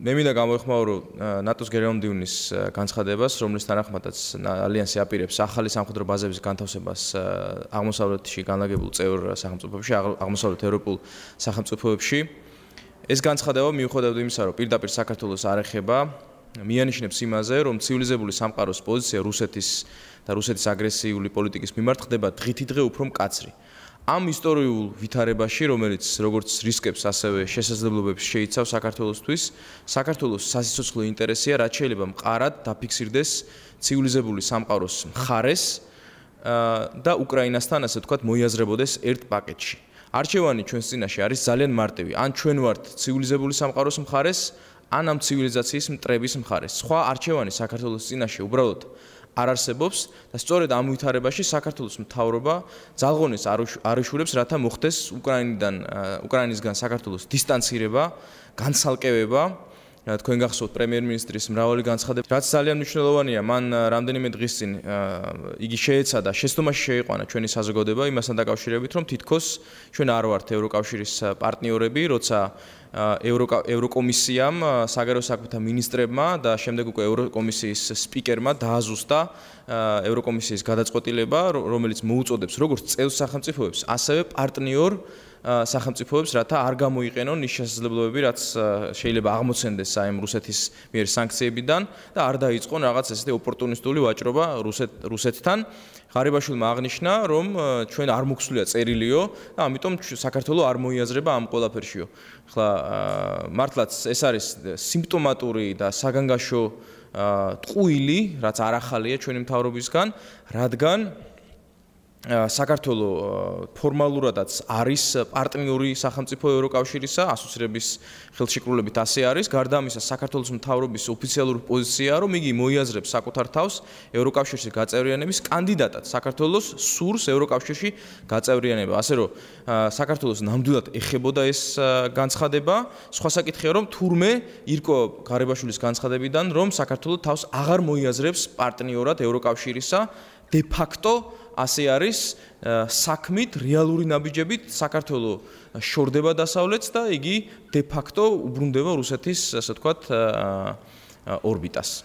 მე მინდა გამოეხმაურო ნატოს გერმანდივნის განცხადებას, რომლის თანახმადაც ალიანსი აპირებს ახალი სამხედრო ბაზების განთავსებას აღმოსავლეთში განლაგებულ წევრ სახელმწიფოებში, აღმოსავლეთ ევროპულ სახელმწიფოებში. ეს განცხადება მიუხედავად იმისა, რომ პირდაპირ საქართველოს არ ეხება, მიანიშნებს იმაზე, რომ ცივილიზებული სამყაროს პოზიცია რუსეთის და რუსეთის აგრესიული პოლიტიკის მიმართ ხდება დღითიდღე უფრო მკაცრი. ამ ისტორიულ ვითარებაში, რომელიც როგორც რისკებს, ასევე შესაძლებლობებს შეიცავს საქართველოსთვის, საქართველოს სასიცოცხლო ინტერესია რაც შეიძლება მყარად დაფიქსირდეს ცივილიზებული სამყაროს მხარეს და უკრაინასთან, ასე თქვა, მოიაზრებოდეს ერთ პაკეტში. არჩევანი ჩვენს წინაშე არის ძალიან მარტივი. ან ჩვენ ვართ ცივილიზებული სამყაროს მხარეს, ან ამ ცივილიზაციის მტრების მხარეს. სხვა არჩევანი საქართველოს წინაშე უბრალოდ არ არსებობს და სწორედ ამ ვითარებაში საქართველოს მთავრობა ძალღონეს არ არიშურებს რათა მოხდეს უკრაინიდან უკრაინისგან საქართველოს დისტანცირება, განცალკევება რა თქვენ გახსოვთ პრემიერ-მინისტრის მრავალი განცხადება რაც ძალიან მნიშვნელოვანია მან რამდენიმე დღის წინ იგი შეეცადა შეstomაში შეიყვანა ჩვენი საზოგადოება იმასთან დაკავშირებით რომ თითქოს ჩვენ არ ვართ ევროკავშირის პარტნიორები როცა ევროკომისიამ, საგარეო საქმეთა მინისტრებმა და შემდეგ უკვე ევროკომისიის სპიკერმა დააზუსტა ევროკომისიის გადაწყვეტილება, რომელიც მოუწოდებს როგორც წევრ სახელმწიფოებს, ასევე პარტნიორ სახელმწიფოებს, რათა არ გამოიყენონ ის შესაძლებლობები, რაც შეიძლება აღმოცენდეს აი რუსეთის მიერ სანქციებიდან და არ დაიწყონ რაღაც ესეთი ოპორტუნისტული ვაჭრობა რუსეთ რუსეთთან. ღარიბაშვილმა აღნიშნა, რომ ჩვენ არ მოგხსულია წერილიო და ამიტომ საქართველოს არ მოიაზრება ამ ყოლაფერშიო. ხლა მართლაც ეს არის სიმპტომატური და საგანგაშო ტყუილი, რაც არ ახალია ჩვენი მთავრობისგან, რადგან საქართველო ფორმალურადაც არის პარტნიორი სახელმწიფო ევროკავშირისა ასოცირების ხელშეკრულებით ასე არის გარდა ამისა საქართველოს მთავრობის ოფიციალური პოზიციაა რომ იგი მოიაზრებს საკუთარ თავს ევროკავშირში გაწევრიანების კანდიდატად საქართველოს სურს ევროკავშირში გაწევრიანება ასე რომ საქართველოს ნამდვილად ეხებოდა ეს განცხადება სხვა საკითხია რომ თურმე ირკო გარებაშვილის განცხადებიდან რომ საქართველოს თავს აღარ მოიაზრებს პარტნიორად ევროკავშირისა დე ფაქტო ასე არის საქმით რეალური ნაბიჯებით საქართველოს შორდება დასავლეთს და იგი დე ფაქტო უბრუნდება რუსეთის ასე თქვათ ორბიტას.